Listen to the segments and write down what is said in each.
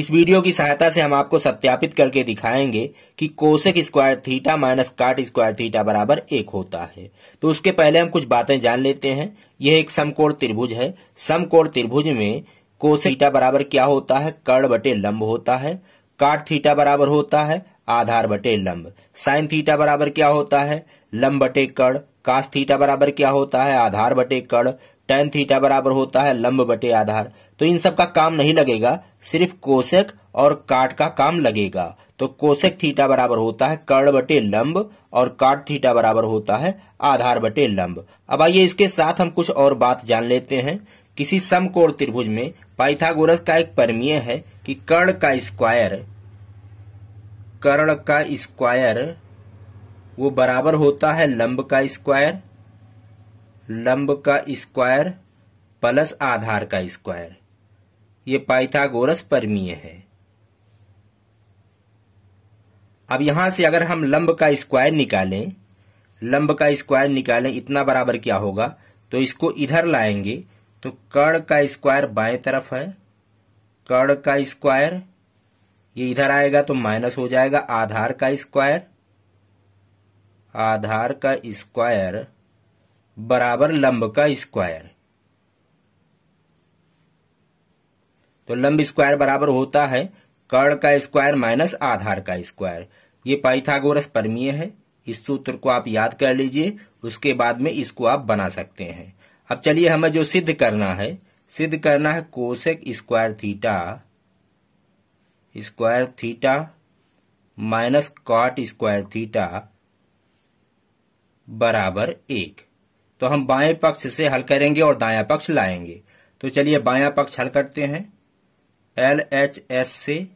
इस वीडियो की सहायता से हम आपको सत्यापित करके दिखाएंगे कि cosec square theta minus cot square theta बराबर एक होता है तो उसके पहले हम कुछ बातें जान लेते हैं यह एक समकोण त्रिभुज है समकोण त्रिभुज में कोशिक थीटा बराबर क्या होता है कर्ण बटे लंब होता है काट थीटा बराबर होता है आधार बटे लंब साइन थीटा बराबर क्या होता है लंब बटे कड़ कास थीटा बराबर क्या होता है आधार बटे कड़ टेन थीटा बराबर होता है लंब बटे आधार तो इन सब का काम नहीं लगेगा सिर्फ कोशेक और काट का काम लगेगा तो कोशेक थीटा बराबर होता है कर्ण बटे लंब और काट थीटा बराबर होता है आधार बटे लंब अब आइए इसके साथ हम कुछ और बात जान लेते हैं किसी समकोण त्रिभुज में पाइथागोरस का एक परमीय है कि कर्ण का स्क्वायर कर्ण का स्क्वायर वो बराबर होता है लंब का स्क्वायर लंब का स्क्वायर प्लस आधार का स्क्वायर ये पाइथागोरस परमीय है अब यहां से अगर हम लंब का स्क्वायर निकालें लंब का स्क्वायर निकालें इतना बराबर क्या होगा तो इसको इधर लाएंगे तो कर्ण का स्क्वायर बाएं तरफ है कर्ण का स्क्वायर ये इधर आएगा तो माइनस हो जाएगा आधार का स्क्वायर आधार का स्क्वायर बराबर लंब का स्क्वायर तो लंब स्क्वायर बराबर होता है कर्ण का स्क्वायर माइनस आधार का स्क्वायर ये पाइथागोरस परमीय है इस सूत्र को आप याद कर लीजिए उसके बाद में इसको आप बना सकते हैं अब चलिए हमें जो सिद्ध करना है सिद्ध करना है cosec square theta square theta minus cot square theta बराबर एक तो हम बाएं पक्ष से हल करेंगे और दाया पक्ष लाएंगे तो चलिए बाया पक्ष हल करते हैं एल एच एस से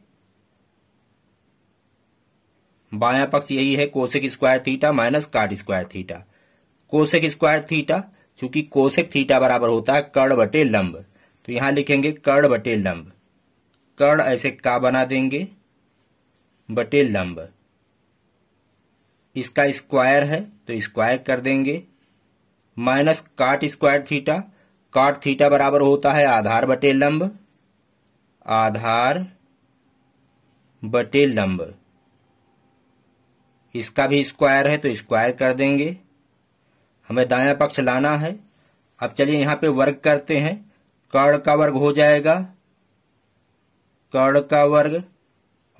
बाया पक्ष यही है cosec square theta minus cot square theta cosec square theta चूंकि कोशिक थीटा बराबर होता है कर्ण बटे लंब तो यहां लिखेंगे कर्ण बटे लंब कर्ण ऐसे का बना देंगे बटे लंब इसका स्क्वायर है तो स्क्वायर कर देंगे माइनस काट स्क्वायर थीटा काट थीटा बराबर होता है आधार बटे लंब आधार बटे लंब इसका भी स्क्वायर है तो स्क्वायर कर देंगे हमें दाया पक्ष लाना है अब चलिए यहां पे वर्ग करते हैं कर्ण का वर्ग हो जाएगा कर्ण का वर्ग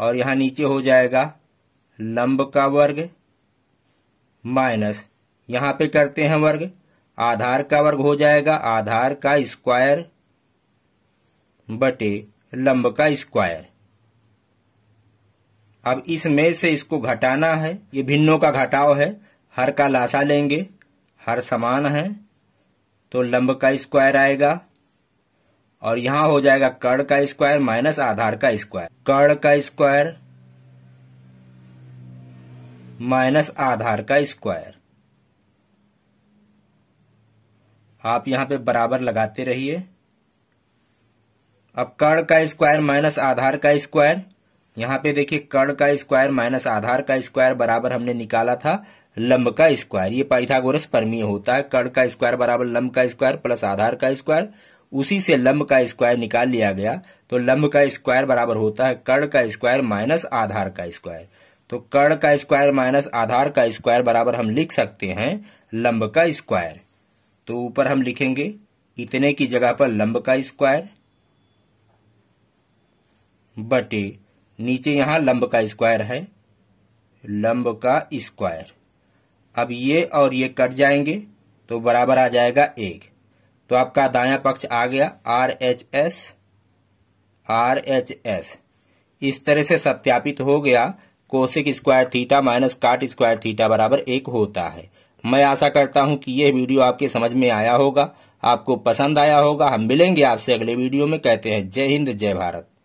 और यहां नीचे हो जाएगा लंब का वर्ग माइनस यहां पे करते हैं वर्ग आधार का वर्ग हो जाएगा आधार का स्क्वायर बटे लंब का स्क्वायर अब इसमें से इसको घटाना है ये भिन्नों का घटाव है हर का लाशा लेंगे हर समान है तो लंब का स्क्वायर आएगा और यहां हो जाएगा कर्ण का स्क्वायर माइनस आधार का स्क्वायर कर्ण का स्क्वायर माइनस आधार का स्क्वायर आप यहां पे बराबर लगाते रहिए अब कर्ण का स्क्वायर माइनस आधार का स्क्वायर यहां पे देखिए कर्ण का स्क्वायर माइनस आधार का स्क्वायर बराबर हमने निकाला था लंब का स्क्वायर ये पाइथागोरस परमीय होता है कर्ण का स्क्वायर बराबर लंब का स्क्वायर प्लस आधार का स्क्वायर उसी से लंब का स्क्वायर निकाल लिया गया तो लंब का स्क्वायर बराबर होता है कर्ण का स्क्वायर माइनस आधार का स्क्वायर तो कर्ण का स्क्वायर माइनस आधार का स्क्वायर बराबर हम लिख सकते हैं लंब का स्क्वायर तो ऊपर हम लिखेंगे इतने की जगह पर लंब का स्क्वायर बटे नीचे यहां लंब का स्क्वायर है लंब का स्क्वायर अब ये और ये कट जाएंगे तो बराबर आ जाएगा एक तो आपका दाया पक्ष आ गया R H S R H S इस तरह से सत्यापित हो गया cosec square theta minus cot square theta बराबर एक होता है मैं आशा करता हूं कि यह वीडियो आपके समझ में आया होगा आपको पसंद आया होगा हम मिलेंगे आपसे अगले वीडियो में कहते हैं जय हिंद जय भारत